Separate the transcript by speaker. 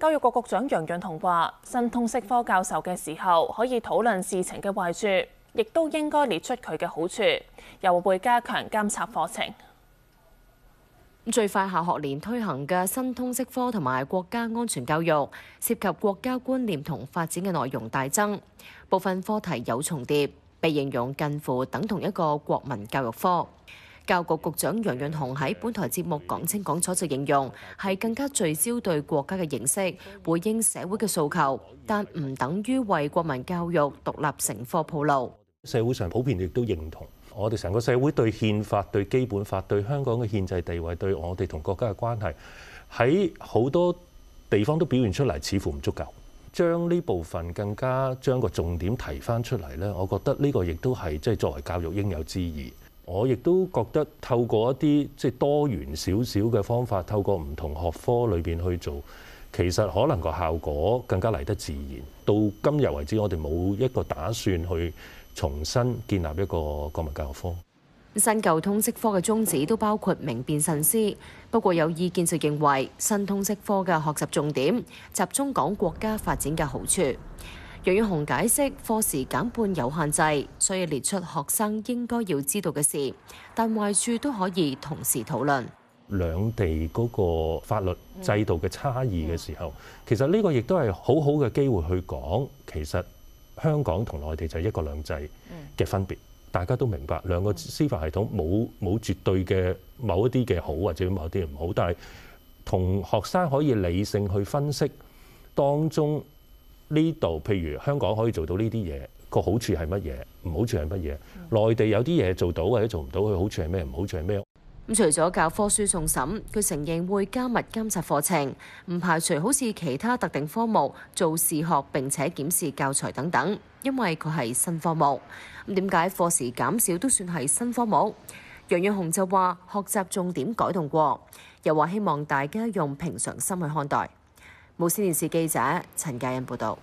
Speaker 1: 教育局局长杨润同话：新通识科教授嘅时候，可以讨论事情嘅坏处，亦都应该列出佢嘅好处，又会加强监察课程。最快下学年推行嘅新通识科同埋国家安全教育，涉及国家观念同发展嘅内容大增，部分课题有重叠，被形容近乎等同一个国民教育科。教育局局长杨润雄喺本台节目讲清讲楚，就形容系更加聚焦对国家嘅认识，回应社会嘅诉求，但唔等于为国民教育独立成科
Speaker 2: 铺路。社会上普遍亦都认同，我哋成个社会对宪法、对基本法、对香港嘅宪制地位、对我哋同国家嘅关系，喺好多地方都表现出嚟，似乎唔足够。将呢部分更加将个重点提翻出嚟咧，我觉得呢个亦都系即系作为教育应有之义。我亦都覺得透過一啲即係多元少少嘅方法，透過唔同學科裏邊去做，其實可能個效果更加嚟得自然。到今日為止，我哋冇一個打算去重新建立一個國文教育科。
Speaker 1: 新舊通識科嘅宗旨都包括明辨慎思，不過有意見就認為新通識科嘅學習重點集中講國家發展嘅好處。杨宇雄解释课时减半有限制，所以列出学生应该要知道嘅事，但坏处都可以同时讨论
Speaker 2: 两地嗰个法律制度嘅差异嘅时候，其实呢个亦都系好好嘅机会去讲，其实香港同内地就系一个两制嘅分别，大家都明白两个司法系统冇冇绝对嘅某一啲嘅好或者某一啲唔好，但系同学生可以理性去分析当中。呢度譬如香港可以做到呢啲嘢，個好處係乜嘢，唔好處係乜嘢。內地有啲嘢做到或者做唔到，佢好處係咩，唔好處係咩。
Speaker 1: 咁除咗教科書送審，佢承認會加密監察課程，唔排除好似其他特定科目做試學並且檢視教材等等，因為佢係新科目。咁點解課時減少都算係新科目？楊潤雄就話學習重點改動過，又話希望大家用平常心去看待。无线电视记者陈嘉欣报道。